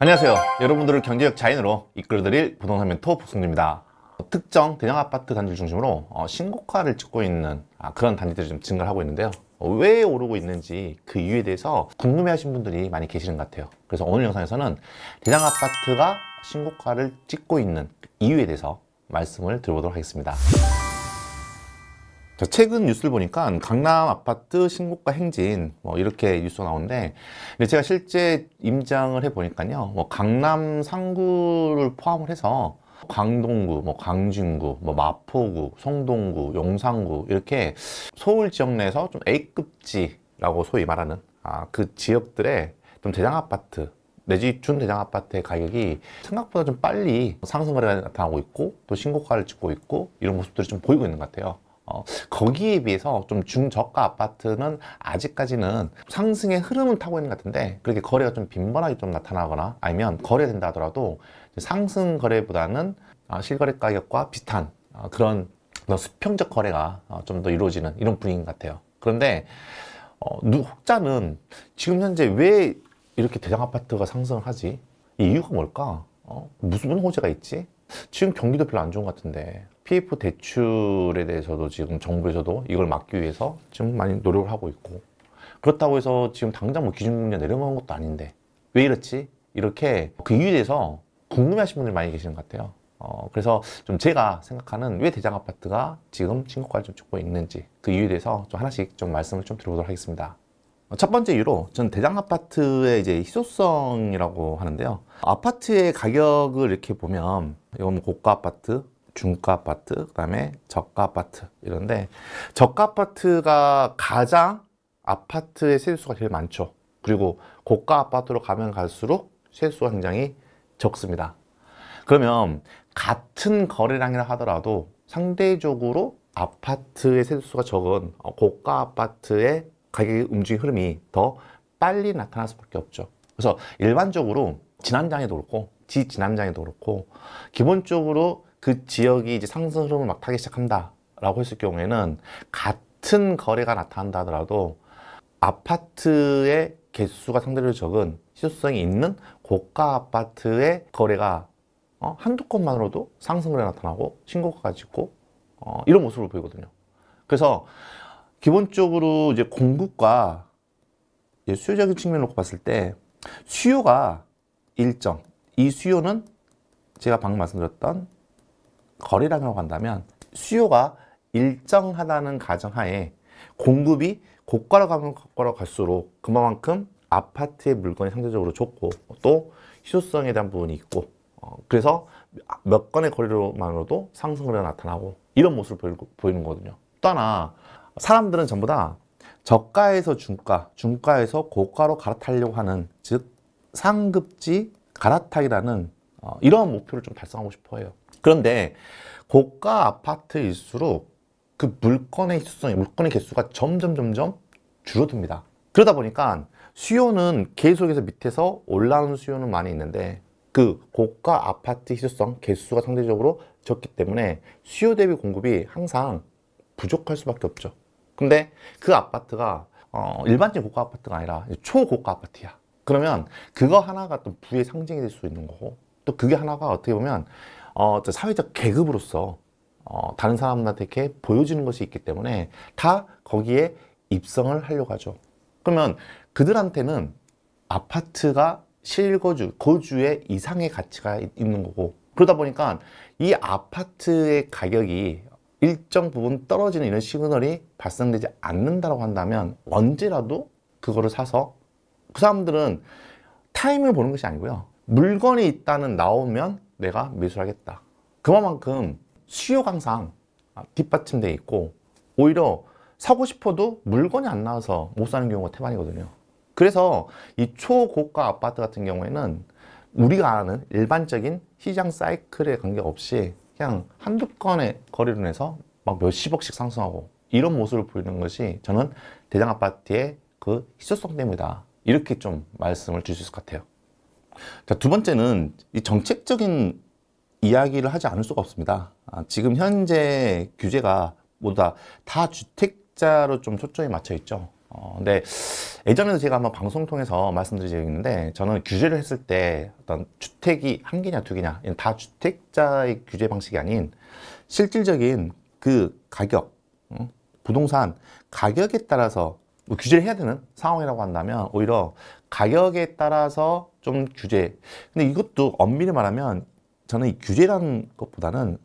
안녕하세요 여러분들을 경제적 자인으로 이끌어드릴 부동산 멘토 복승주입니다 특정 대형 아파트 단지 중심으로 어, 신고가를 찍고 있는 아, 그런 단지들이 좀 증가하고 를 있는데요 어, 왜 오르고 있는지 그 이유에 대해서 궁금해하신 분들이 많이 계시는 것 같아요 그래서 오늘 영상에서는 대형 아파트가 신고가를 찍고 있는 그 이유에 대해서 말씀을 드려보도록 하겠습니다 최근 뉴스를 보니까 강남 아파트 신고가 행진 뭐 이렇게 뉴스가 나오는데 근데 제가 실제 임장을 해보니까요 뭐 강남 상구를 포함을 해서 광동구, 뭐 광진구, 뭐 마포구, 성동구, 용산구 이렇게 서울 지역 내에서 좀 A급지라고 소위 말하는 아, 그 지역들의 좀 대장 아파트 내지 준대장 아파트의 가격이 생각보다 좀 빨리 상승을 나타나고 있고 또 신고가를 찍고 있고 이런 모습들이 좀 보이고 있는 것 같아요. 어, 거기에 비해서 좀 중저가 아파트는 아직까지는 상승의 흐름을 타고 있는 것 같은데 그렇게 거래가 좀 빈번하게 좀 나타나거나 아니면 거래된다 하더라도 상승 거래보다는 아, 실거래 가격과 비슷한 아, 그런 수평적 거래가 어, 좀더 이루어지는 이런 분위기인 것 같아요. 그런데 어, 혹자는 지금 현재 왜 이렇게 대장 아파트가 상승을 하지? 이 이유가 뭘까? 어, 무슨 호재가 있지? 지금 경기도 별로 안 좋은 것 같은데 PF 대출에 대해서도 지금 정부에서도 이걸 막기 위해서 지금 많이 노력을 하고 있고 그렇다고 해서 지금 당장 뭐 기준금리 내려가는 것도 아닌데 왜 이렇지? 이렇게 그 이유에 대해서 궁금해하시는 분들이 많이 계시는 것 같아요. 어, 그래서 좀 제가 생각하는 왜 대장 아파트가 지금 신고가를 좀 찍고 있는지 그 이유에 대해서 좀 하나씩 좀 말씀을 좀 드려보도록 하겠습니다. 어, 첫 번째 이유로 전 대장 아파트의 이제 희소성이라고 하는데요. 아파트의 가격을 이렇게 보면 이건 뭐 고가 아파트, 중가 아파트, 그다음에 저가 아파트 이런데 저가 아파트가 가장 아파트의 세수가 제일 많죠. 그리고 고가 아파트로 가면 갈수록 세수가 굉장히 적습니다. 그러면 같은 거래량이라 하더라도 상대적으로 아파트의 세수가 적은 어, 고가 아파트의 가격의 움직임 흐름이 더 빨리 나타날 수밖에 없죠. 그래서 일반적으로 지난장에도 그렇고 지지난장에도 그렇고 기본적으로 그 지역이 이제 상승 흐름을 막 타기 시작한다라고 했을 경우에는 같은 거래가 나타난다 하더라도 아파트의 개수가 상대적으로 적은 시소성이 있는 고가 아파트의 거래가 어? 한두 건만으로도 상승을 해 나타나고 신고가가 짓고 어? 이런 모습을 보이거든요. 그래서 기본적으로 이제 공급과 이제 수요적인 측면을 놓고 봤을 때 수요가 일정, 이 수요는 제가 방금 말씀드렸던 거래량이라고 한다면 수요가 일정하다는 가정하에 공급이 고가로 가면 고가로 갈수록 그만큼 아파트의 물건이 상대적으로 좋고 또 희소성에 대한 부분이 있고 어, 그래서 몇 건의 거래로만으로도 상승으로 나타나고 이런 모습을 보이, 는 거거든요 또 하나 사람들은 전부 다 저가에서 중가, 중가에서 고가로 갈아타려고 하는 즉 상급지 갈아타기라는 어, 이런 목표를 좀 달성하고 싶어 해요 그런데 고가 아파트일수록 그 물건의 희소성, 물건의 개수가 점점 점점 줄어듭니다. 그러다 보니까 수요는 계속해서 밑에서 올라오는 수요는 많이 있는데 그 고가 아파트 희소성 개수가 상대적으로 적기 때문에 수요 대비 공급이 항상 부족할 수밖에 없죠. 근데 그 아파트가 어, 일반적인 고가 아파트가 아니라 초고가 아파트야. 그러면 그거 하나가 또 부의 상징이 될 수 있는 거고 또 그게 하나가 어떻게 보면 어, 사회적 계급으로서 어, 다른 사람한테 이렇게 보여주는 것이 있기 때문에 다 거기에 입성을 하려고 하죠. 그러면 그들한테는 아파트가 실거주, 거주의 이상의 가치가 있는 거고 그러다 보니까 이 아파트의 가격이 일정 부분 떨어지는 이런 시그널이 발생되지 않는다고 한다면 언제라도 그거를 사서 그 사람들은 타임을 보는 것이 아니고요. 물건이 있다는 나오면 내가 매수하겠다. 그만큼 수요 강상 아, 뒷받침돼 있고 오히려 사고 싶어도 물건이 안 나와서 못 사는 경우가 태반이거든요. 그래서 이 초고가 아파트 같은 경우에는 우리가 아는 일반적인 시장 사이클에 관계없이 그냥 한두 건의 거리를 내서 막 몇십억씩 상승하고 이런 모습을 보이는 것이 저는 대장 아파트의 그 희소성 때문이다. 이렇게 좀 말씀을 드릴 수 있을 것 같아요. 자, 두 번째는 이 정책적인 이야기를 하지 않을 수가 없습니다. 아, 지금 현재 규제가 모두 다, 주택자로 좀 초점이 맞춰 있죠. 어, 근데 예전에도 제가 한번 방송 통해서 말씀드린 적이 있는데 저는 규제를 했을 때 어떤 주택이 한 개냐 두 개냐 다 주택자의 규제 방식이 아닌 실질적인 그 가격 부동산 가격에 따라서 뭐 규제를 해야 되는 상황이라고 한다면 오히려 가격에 따라서 좀 규제. 근데 이것도 엄밀히 말하면 저는 이 규제라는 것보다는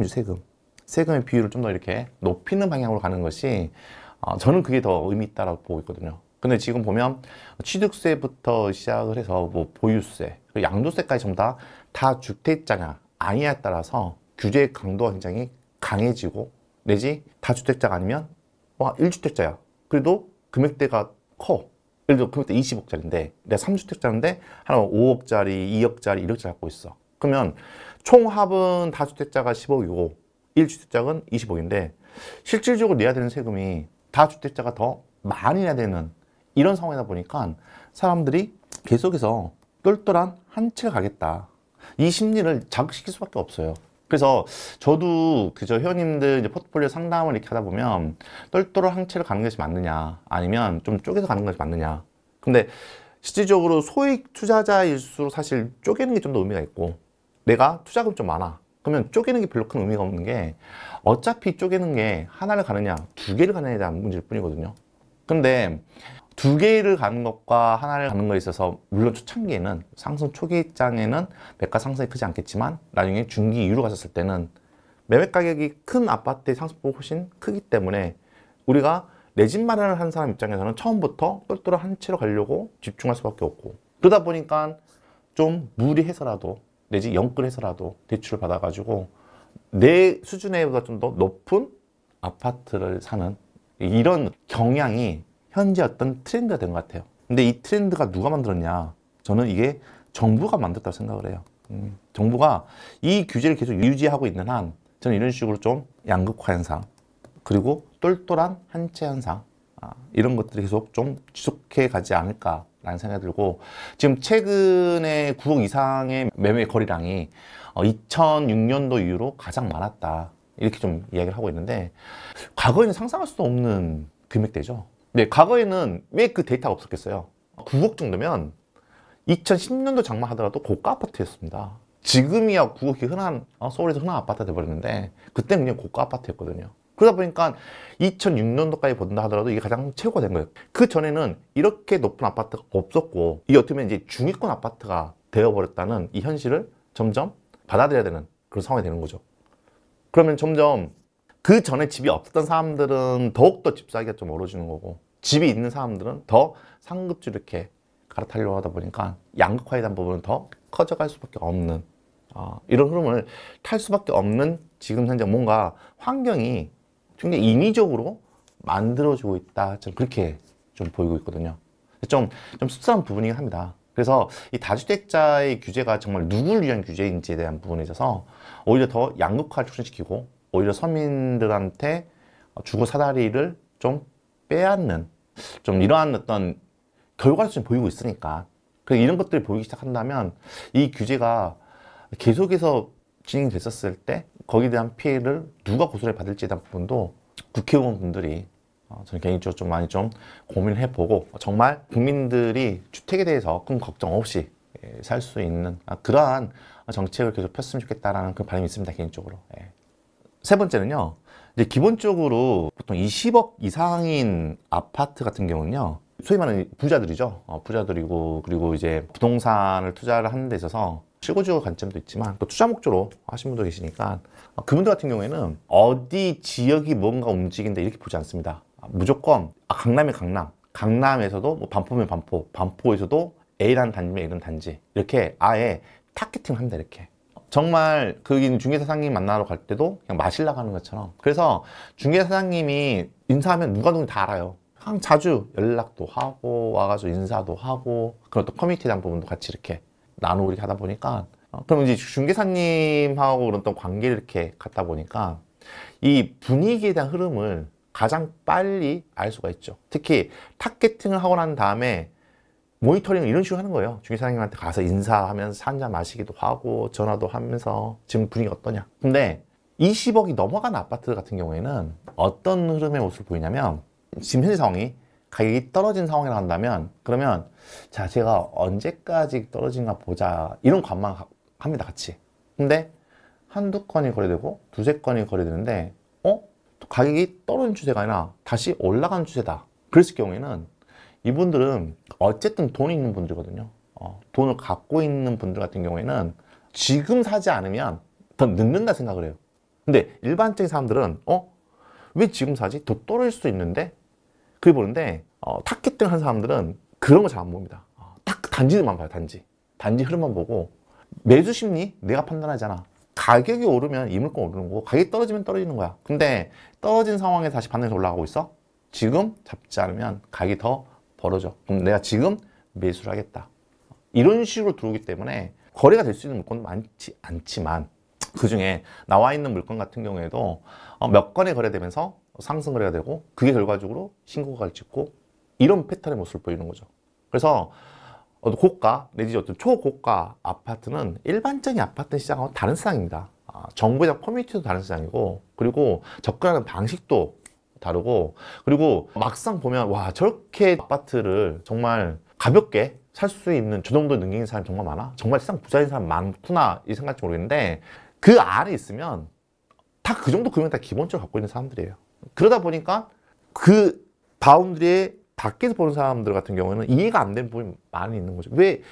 세금이죠, 세금. 세금의 비율을 좀 더 이렇게 높이는 방향으로 가는 것이 어, 저는 그게 더 의미 있다라고 보고 있거든요. 근데 지금 보면 취득세부터 시작을 해서 뭐 보유세, 양도세까지 전부 다, 다 주택자냐 아니냐에 따라서 규제 강도가 굉장히 강해지고 내지 다주택자가 아니면 와 1주택자야. 그래도 금액대가 커. 예를 들어 금액대 20억짜리인데 내가 3주택자인데 하나 5억짜리, 2억짜리, 1억짜리 갖고 있어. 그러면 총합은 다주택자가 10억이고 1주택자는 20억인데 실질적으로 내야 되는 세금이 다주택자가 더 많이 내야 되는 이런 상황이다 보니까 사람들이 계속해서 똘똘한 한 채 가겠다. 이 심리를 자극시킬 수밖에 없어요. 그래서 저도 그저 회원님들 이제 포트폴리오 상담을 이렇게 하다 보면 똘똘한 항체를 가는 것이 맞느냐 아니면 좀 쪼개서 가는 것이 맞느냐 근데 실질적으로 소액 투자자일수록 사실 쪼개는 게 좀 더 의미가 있고 내가 투자금 좀 많아 그러면 쪼개는 게 별로 큰 의미가 없는 게 어차피 쪼개는 게 하나를 가느냐 두 개를 가느냐에 대한 문제일 뿐이거든요 근데 두 개를 가는 것과 하나를 가는 거에 있어서 물론 초창기에는 상승 초기장에는 매가 상승이 크지 않겠지만 나중에 중기 이후로 가셨을 때는 매매 가격이 큰 아파트의 상승폭이 훨씬 크기 때문에 우리가 내 집 마련을 한 사람 입장에서는 처음부터 똘똘한 채로 가려고 집중할 수밖에 없고 그러다 보니까 좀 무리해서라도 내지 연끌해서라도 대출을 받아가지고 내 수준에 보다 좀 더 높은 아파트를 사는 이런 경향이 현재 어떤 트렌드가 된 것 같아요. 근데 이 트렌드가 누가 만들었냐? 저는 이게 정부가 만들었다고 생각을 해요. 음, 정부가 이 규제를 계속 유지하고 있는 한 저는 이런 식으로 좀 양극화 현상 그리고 똘똘한 한체 현상 아, 이런 것들이 계속 좀 지속해 가지 않을까라는 생각이 들고 지금 최근에 9억 이상의 매매 거래량이 2006년도 어, 이후로 가장 많았다 이렇게 좀 이야기를 하고 있는데 과거에는 상상할 수도 없는 금액대죠 네, 과거에는 왜 그 데이터가 없었겠어요? 9억 정도면 2010년도 장만 하더라도 고가 아파트였습니다. 지금이야 9억이 흔한 어, 서울에서 흔한 아파트가 돼버렸는데 그때 는 그냥 고가 아파트였거든요. 그러다 보니까 2006년도까지 본다 하더라도 이게 가장 최고가 된 거예요. 그 전에는 이렇게 높은 아파트가 없었고 이 어떻게 보면 이제 중위권 아파트가 되어버렸다는 이 현실을 점점 받아들여야 되는 그런 상황이 되는 거죠. 그러면 점점 그 전에 집이 없었던 사람들은 더욱더 집 사기가 좀 어려지는 거고 집이 있는 사람들은 더 상급주 이렇게 갈아타려고 하다 보니까 양극화에 대한 부분은 더 커져갈 수밖에 없는 어, 이런 흐름을 탈 수밖에 없는 지금 현재 뭔가 환경이 굉장히 인위적으로 만들어지고 있다 저는 그렇게 좀 보이고 있거든요 좀, 좀 씁쓸한 부분이긴 합니다 그래서 이 다주택자의 규제가 정말 누구를 위한 규제인지에 대한 부분에 있어서 오히려 더 양극화를 촉진시키고 오히려 서민들한테 주거 사다리를 좀 빼앗는 좀 이러한 어떤 결과를 지금 보이고 있으니까 그 이런 것들이 보이기 시작한다면 이 규제가 계속해서 진행됐었을 이때 거기에 대한 피해를 누가 고소를 받을지에 대한 부분도 국회의원 분들이 어, 저는 개인적으로 좀 많이 좀 고민을 해보고 정말 국민들이 주택에 대해서 큰 걱정 없이 예, 살수 있는 아, 그러한 정책을 계속 폈으면 좋겠다라는 그런 바람이 있습니다 개인적으로 예. 세 번째는요. 이제 기본적으로 보통 20억 이상인 아파트 같은 경우는요. 소위 말하는 부자들이죠. 어, 부자들이고 그리고 이제 부동산을 투자를 하는 데 있어서 실거주의 관점도 있지만 또 투자 목적으로 하신 분도 계시니까 어, 그분들 같은 경우에는 어디 지역이 뭔가 움직인다 이렇게 보지 않습니다. 아, 무조건 아, 강남이 강남, 강남에서도 뭐 반포면 반포, 반포에서도 A라는 단지면 A라는 단지 이렇게 아예 타겟팅을 한다 이렇게 정말 그 중개사 사장님 만나러 갈 때도 그냥 마실라 가는 것처럼 그래서 중개사 사장님이 인사하면 누가 누군지 다 알아요 항 자주 연락도 하고 와가지고 인사도 하고 그런또 커뮤니티장 부분도 같이 이렇게 나누고 이렇게 하다 보니까 어, 그럼 이제 중개사님하고 그런 또 관계를 이렇게 갖다 보니까 이 분위기에 대한 흐름을 가장 빨리 알 수가 있죠 특히 타겟팅을 하고 난 다음에 모니터링을 이런 식으로 하는 거예요 중개사님한테 가서 인사하면서 한잔 마시기도 하고 전화도 하면서 지금 분위기 어떠냐 근데 20억이 넘어간 아파트 같은 경우에는 어떤 흐름의 모습을 보이냐면 지금 현재 상황이 가격이 떨어진 상황이라 한다면 그러면 자 제가 언제까지 떨어진가 보자 이런 관만 합니다 같이 근데 한두 건이 거래되고 두세 건이 거래되는데 어? 가격이 떨어진 추세가 아니라 다시 올라간 추세다 그랬을 경우에는 이분들은 어쨌든 돈 있는 분들거든요. 어, 돈을 갖고 있는 분들 같은 경우에는 지금 사지 않으면 더 늦는다 생각을 해요. 근데 일반적인 사람들은 어? 왜 지금 사지? 더 떨어질 수도 있는데? 그게 보는데 어, 타겟팅 한 사람들은 그런 거 잘 안 봅니다. 어, 딱 단지만 봐요. 단지. 단지 흐름만 보고 매수 심리 내가 판단하잖아. 가격이 오르면 이물건 오르는 거고 가격이 떨어지면 떨어지는 거야. 근데 떨어진 상황에 다시 반등해서 올라가고 있어? 지금 잡지 않으면 가격이 더 벌어져. 그럼 내가 지금 매수를 하겠다. 이런 식으로 들어오기 때문에 거래가 될 수 있는 물건도 많지 않지만 그 중에 나와 있는 물건 같은 경우에도 어, 몇 건에 거래되면서 상승 거래가 되고 그게 결과적으로 신고가를 찍고 이런 패턴의 모습을 보이는 거죠. 그래서 고가 내지 어떤 초고가 아파트는 일반적인 아파트 시장하고 다른 시장입니다. 아, 정부장 커뮤니티도 다른 시장이고 그리고 접근하는 방식도 다르고 그리고 막상 보면 와 저렇게 아파트를 정말 가볍게 살 수 있는 저 정도 능력인 사람 정말 많아? 정말 세상 부자인 사람 많구나 이 생각이 모르겠는데 그 안에 있으면 다 그 정도 금액 다 기본적으로 갖고 있는 사람들이에요 그러다 보니까 그 바운드리에 밖에서 보는 사람들 같은 경우에는 이해가 안 되는 부분이 많이 있는 거죠 왜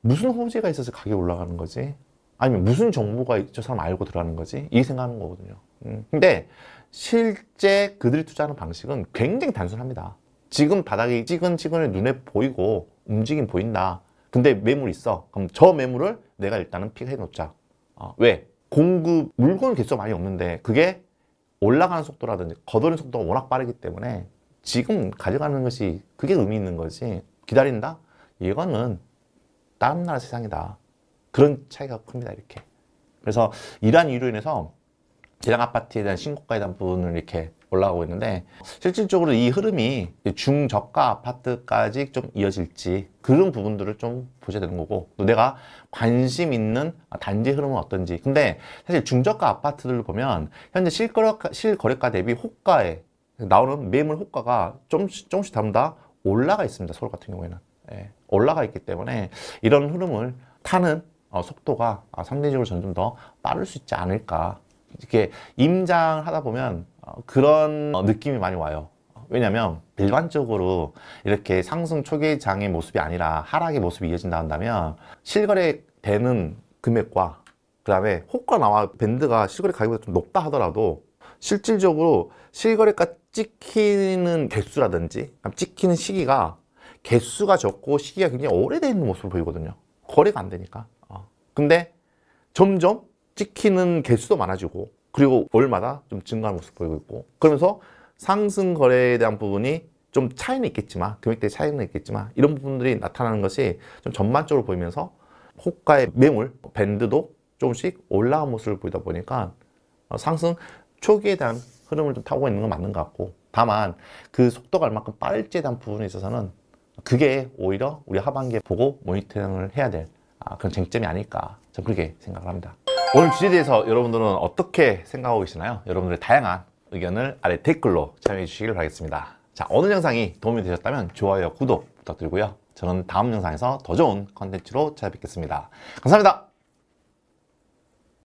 무슨 호재가 있어서 가격이 올라가는 거지 아니면 무슨 정보가 저 사람 알고 들어가는 거지 이 생각하는 거거든요 음. 근데 실제 그들이 투자하는 방식은 굉장히 단순합니다. 지금 바닥이 찌근찌근해 눈에 보이고 움직임 보인다. 근데 매물 있어. 그럼 저 매물을 내가 일단은 픽해 놓자. 어, 왜? 공급 물건 개수가 많이 없는데 그게 올라가는 속도라든지 거두는 속도가 워낙 빠르기 때문에 지금 가져가는 것이 그게 의미 있는 거지 기다린다? 이거는 다른 나라 세상이다 그런 차이가 큽니다 이렇게 그래서 이러한 이유로 인해서 대장 아파트에 대한 신고가에 대한 부분을 이렇게 올라가고 있는데 실질적으로 이 흐름이 중저가 아파트까지 좀 이어질지 그런 부분들을 좀 보셔야 되는 거고 또 내가 관심 있는 단지 흐름은 어떤지 근데 사실 중저가 아파트들을 보면 현재 실거래가, 실거래가 대비 호가에 나오는 매물 호가가 조금씩 조금씩 담다 올라가 있습니다 서울 같은 경우에는 예, 올라가 있기 때문에 이런 흐름을 타는 어, 속도가 아, 상대적으로 저는 좀더 빠를 수 있지 않을까 이렇게 임장하다 보면 어, 그런 어, 느낌이 많이 와요. 왜냐면 일반적으로 이렇게 상승 초기장의 모습이 아니라 하락의 모습이 이어진다 한다면 실거래 되는 금액과 그 다음에 호가 나와 밴드가 실거래 가격보다 좀 높다 하더라도 실질적으로 실거래가 찍히는 개수라든지 찍히는 시기가 개수가 적고 시기가 굉장히 오래되어 있는 모습을 보이거든요 거래가 안 되니까 어. 근데 점점 찍히는 개수도 많아지고 그리고 월마다 좀 증가하는 모습 보이고 있고 그러면서 상승 거래에 대한 부분이 좀 차이는 있겠지만 금액대 차이는 있겠지만 이런 부분들이 나타나는 것이 좀 전반적으로 보이면서 호가의 매물 밴드도 조금씩 올라온 모습을 보이다 보니까 어, 상승 초기에 대한 흐름을 좀 타고 있는 건 맞는 것 같고 다만 그 속도가 얼마큼 빠를지에 대한 부분에 있어서는 그게 오히려 우리 하반기에 보고 모니터링을 해야 될 아, 그런 쟁점이 아닐까 저는 그렇게 생각을 합니다. 오늘 주제에 대해서 여러분들은 어떻게 생각하고 계시나요? 여러분들의 다양한 의견을 아래 댓글로 참여해 주시길 바라겠습니다. 자, 오늘 영상이 도움이 되셨다면 좋아요, 구독 부탁드리고요. 저는 다음 영상에서 더 좋은 컨텐츠로 찾아뵙겠습니다. 감사합니다.